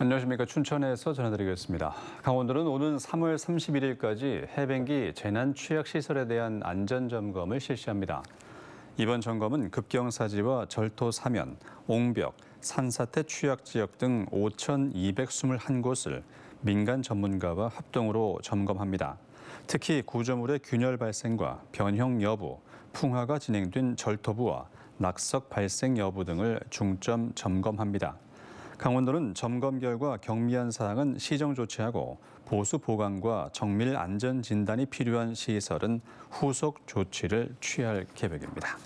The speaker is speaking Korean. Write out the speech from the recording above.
안녕하십니까. 춘천에서 전해드리겠습니다. 강원도는 오는 3월 31일까지 해변기 재난 취약 시설에 대한 안전 점검을 실시합니다. 이번 점검은 급경사지와 절토 사면, 옹벽, 산사태 취약 지역 등 5,221곳을 민간 전문가와 합동으로 점검합니다. 특히 구조물의 균열 발생과 변형 여부, 풍화가 진행된 절토부와 낙석 발생 여부 등을 중점 점검합니다. 강원도는 점검 결과 경미한 사항은 시정 조치하고 보수 보강과 정밀 안전 진단이 필요한 시설은 후속 조치를 취할 계획입니다.